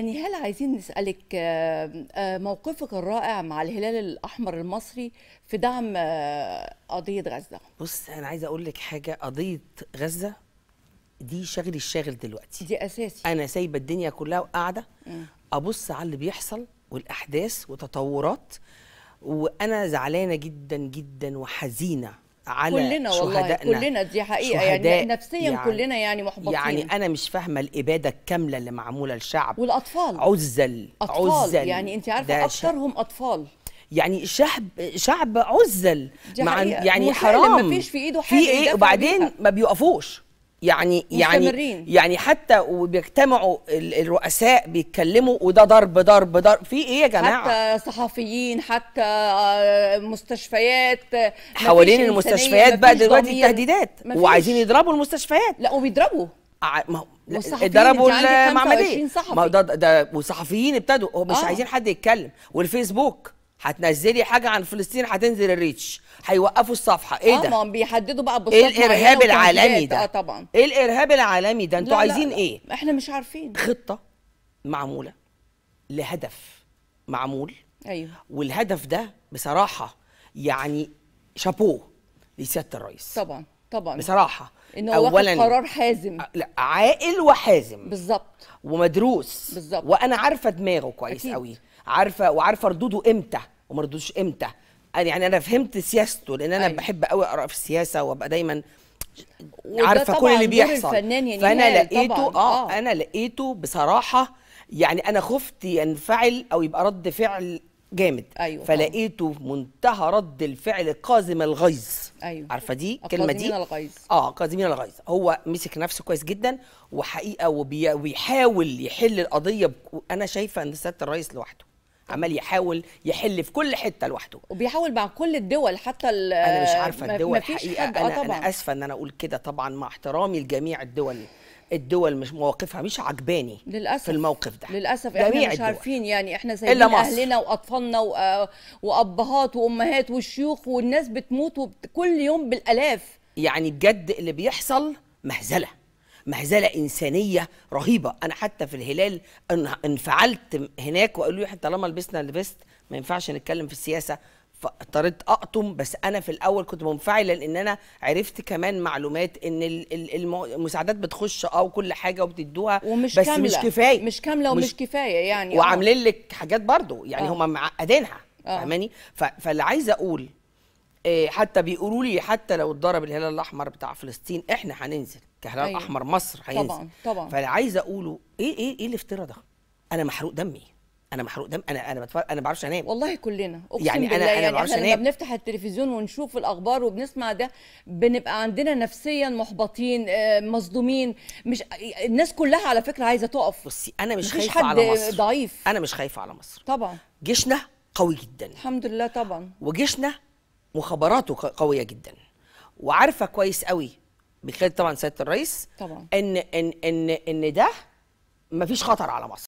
نهال يعني عايزين نسألك آه، آه، موقفك الرائع مع الهلال الأحمر المصري في دعم آه، قضية غزة بص أنا عايزة أقول لك حاجة قضية غزة دي شغلي الشاغل دلوقتي دي أساسي أنا سايبة الدنيا كلها وقاعدة أبص على اللي بيحصل والأحداث وتطورات وأنا زعلانة جدا جدا وحزينة على كلنا والله كلنا دي حقيقه يعني شهداء يعني نفسيا يعني كلنا يعني محبطين يعني انا مش فاهمه الاباده الكامله اللي معموله للشعب والاطفال عزل أطفال عزل يعني انت عارفه اكثرهم اطفال يعني شعب شعب عزل مع يعني حرام ما فيش في ايده حاجه في ايه وبعدين ما بيوقفوش يعني يعني يعني حتى وبيجتمعوا الرؤساء بيتكلموا وده ضرب ضرب ضرب في ايه يا جماعه حتى صحفيين حتى آه، مستشفيات آه، حوالين المستشفيات بقى دلوقتي التهديدات وعايزين يضربوا المستشفيات لا وبيضربوا ما هو ضربوا المعمديه ما هو ده ده وصحفيين ابتدوا مش آه. عايزين حد يتكلم والفيسبوك هتنزلي حاجه عن فلسطين هتنزل الريتش هيوقفوا الصفحه ايه ده طبعا آه، بيحددوا بقى بوستات ايه الارهاب العالمي ده اه طبعا ايه الارهاب العالمي ده انتوا عايزين لا. ايه احنا مش عارفين خطه معموله لهدف معمول ايوه والهدف ده بصراحه يعني شابوه لسياده الرئيس طبعا طبعا بصراحه ان هو أولاً قرار حازم آه، لا عاقل وحازم بالظبط ومدروس بالظبط وانا عارفه دماغه كويس أكيد. قوي عارفه وعارفه ردوده امتى وما ردوش امتى يعني انا فهمت سياسته لان انا أيوة. بحب قوي اقرا في السياسه وابقى دايما عارفه كل اللي بيحصل الفنان يعني فانا لقيته آه, اه انا لقيته بصراحه يعني انا خفت ينفعل او يبقى رد فعل جامد أيوة فلقيته في منتهى رد الفعل قازم الغيظ أيوة. عارفه دي الكلمه دي الغيظ اه قازمين الغيظ هو مسك نفسه كويس جدا وحقيقه وبيحاول يحل القضيه انا شايفه ان سياده الرئيس لوحده عمال يحاول يحل في كل حته لوحده وبيحاول مع كل الدول حتى انا مش عارفه الدول حقيقة آه، انا طبعا. انا اسفه ان انا اقول كده طبعا مع احترامي لجميع الدول الدول مش مواقفها مش عجباني للاسف في الموقف ده للاسف احنا مش الدول. عارفين يعني احنا سايبين اهلنا واطفالنا آه، وابهات وامهات والشيوخ والناس بتموت كل يوم بالالاف يعني بجد اللي بيحصل مهزله مهزله انسانيه رهيبه انا حتى في الهلال انفعلت هناك وقالوا لي طالما لبسنا الفيست ما ينفعش نتكلم في السياسه فاضطريت اقطم بس انا في الاول كنت منفعله لان انا عرفت كمان معلومات ان المساعدات بتخش اه وكل حاجه وبتدوها ومش بس كاملة. مش كفايه مش كامله ومش مش كفايه يعني وعاملين آه. لك حاجات برضو يعني آه. هم معقدينها آه. فاهماني فاللي عايزه اقول آه، حتى بيقولوا لي حتى لو اتضرب الهلال الاحمر بتاع فلسطين احنا هننزل كهلال أيوة. احمر مصر هينزل طبعا طبعا فانا عايزه اقوله ايه ايه ايه الافتراء ده؟ انا محروق دمي انا محروق دم انا انا بتفرج انا ما بعرفش انام والله كلنا اقسم يعني بالله انا يعني انا بعرفش انام لما بنفتح التلفزيون ونشوف الاخبار وبنسمع ده بنبقى عندنا نفسيا محبطين آه، مصدومين مش الناس كلها على فكره عايزه تقف بصي انا مش خايفه حد على مصر ضعيف انا مش خايفه على مصر طبعا جيشنا قوي جدا الحمد لله طبعا وجيشنا مخابراته قويه جدا وعارفه كويس قوي بخلال طبعا سياده الرئيس طبعا ان ان ان ان ده مفيش خطر على مصر